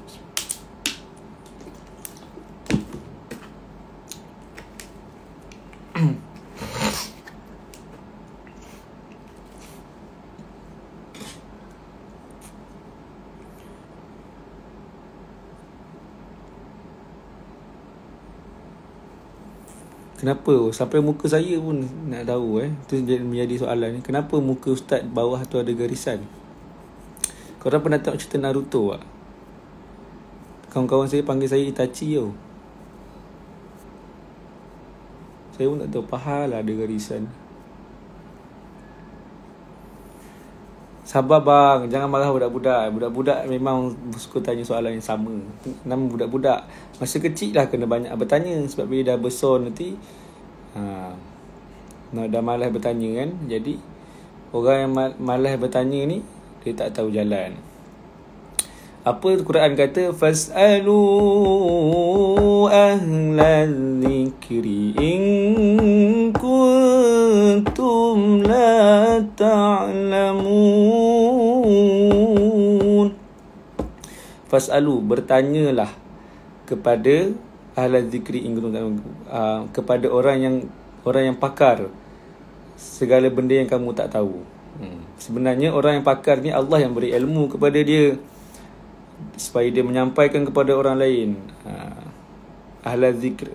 Kenapa sampai muka saya pun nak tahu eh. Itu menjadi soalan ni. Kenapa muka ustaz bawah tu ada garisan? Korang pernah tengok cerita Naruto tak? Kawan-kawan saya panggil saya Itachi tau. Saya pun tak tahu. pahala ada garisan. Sabar bang, jangan marah budak-budak. Budak-budak memang suka tanya soalan yang sama. Nama budak-budak. Masa kecil lah kena banyak bertanya sebab bila dah besar nanti ha, dah malas bertanya kan. Jadi orang yang malas bertanya ni dia tak tahu jalan apa Quran kata fasalu ahlazikri in kuntum la ta'lamun fasalu bertanyalah kepada ahlazikri in kuntum uh, kepada orang yang orang yang pakar segala benda yang kamu tak tahu hmm. sebenarnya orang yang pakar ni Allah yang beri ilmu kepada dia supaya dia menyampaikan kepada orang lain ha, ahla zikr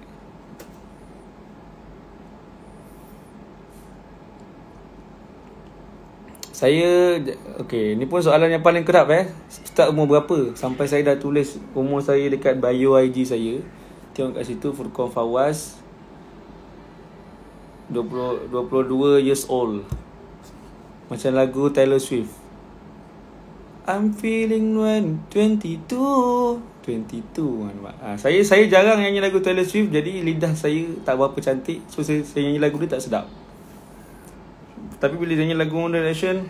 saya okay ni pun soalan yang paling kerap eh start umur berapa sampai saya dah tulis umur saya dekat bio IG saya tengok kat situ Furqan Fawaz 20, 22 years old Macam lagu Taylor Swift I'm feeling when 22 22 uh, Saya saya jarang nyanyi lagu Taylor Swift Jadi lidah saya tak berapa cantik So saya, saya nyanyi lagu dia tak sedap Tapi bila nyanyi lagu One Direction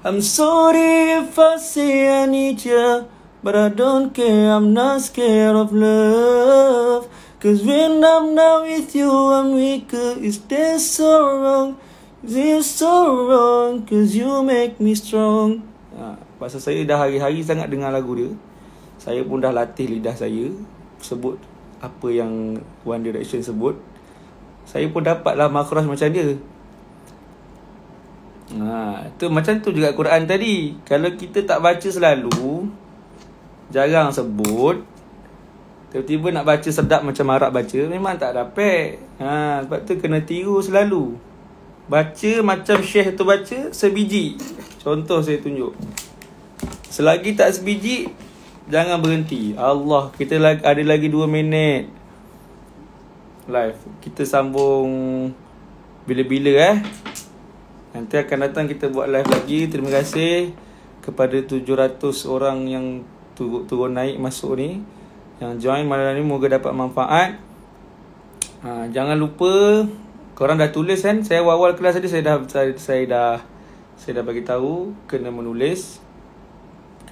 I'm sorry if I say I need ya But I don't care, I'm not scared of love Cause when I'm not with you, I'm weaker Is this so wrong? this so wrong cause you make me strong. Ha, pasal saya dah hari-hari sangat dengar lagu dia. Saya pun dah latih lidah saya sebut apa yang One Direction sebut. Saya pun dapatlah makhraj macam dia. Ha, tu macam tu juga Quran tadi. Kalau kita tak baca selalu, jarang sebut, tiba-tiba nak baca sedap macam Arab baca, memang tak dapat. Ha, sebab tu kena tiru selalu. Baca macam Syekh tu baca sebiji. Contoh saya tunjuk. Selagi tak sebiji, jangan berhenti. Allah, kita lagi ada lagi 2 minit. Live. Kita sambung bila-bila eh. Nanti akan datang kita buat live lagi. Terima kasih kepada 700 orang yang turun naik masuk ni. Yang join malam ni moga dapat manfaat. Ha, jangan lupa korang dah tulis kan saya awal-awal kelas tadi saya dah saya, saya dah saya dah bagi tahu kena menulis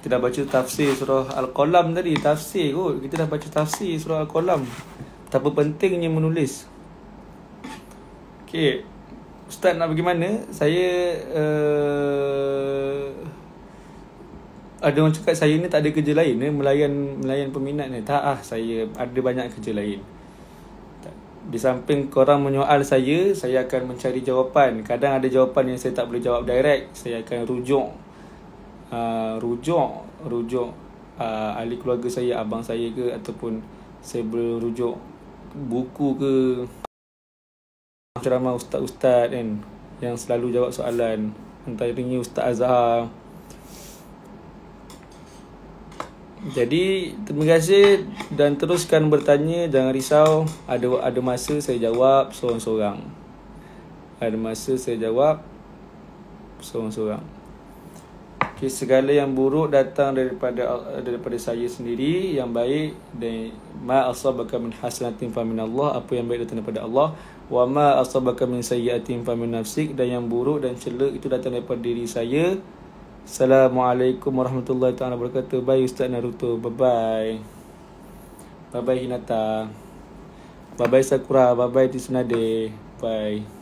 kita dah baca tafsir surah al-qalam tadi tafsir kot kita dah baca tafsir surah al-qalam tapi pentingnya menulis Okay ustaz nak bagaimana saya uh, ada orang cakap saya ni tak ada kerja lain eh? melayan melayan peminat ni tak ah saya ada banyak kerja lain di samping korang menyoal saya, saya akan mencari jawapan. Kadang ada jawapan yang saya tak boleh jawab direct. Saya akan rujuk. Uh, rujuk. Rujuk uh, ahli keluarga saya, abang saya ke ataupun saya boleh rujuk buku ke. Ceramah ustaz-ustaz kan yang selalu jawab soalan. Antaranya Ustaz Azhar. Jadi terima kasih dan teruskan bertanya jangan risau ada ada masa saya jawab seorang-seorang. Ada masa saya jawab seorang-seorang. Okay, segala yang buruk datang daripada daripada saya sendiri yang baik dan ma asabaka min hasanatin fa min Allah apa yang baik datang daripada Allah wa ma asabaka min sayyiatin fa min nafsik dan yang buruk dan celak itu datang daripada diri saya Assalamualaikum warahmatullahi taala wabarakatuh. Bye Ustaz Naruto. Bye bye. Bye bye Hinata. Bye bye Sakura. Bye bye Tsunade. Bye.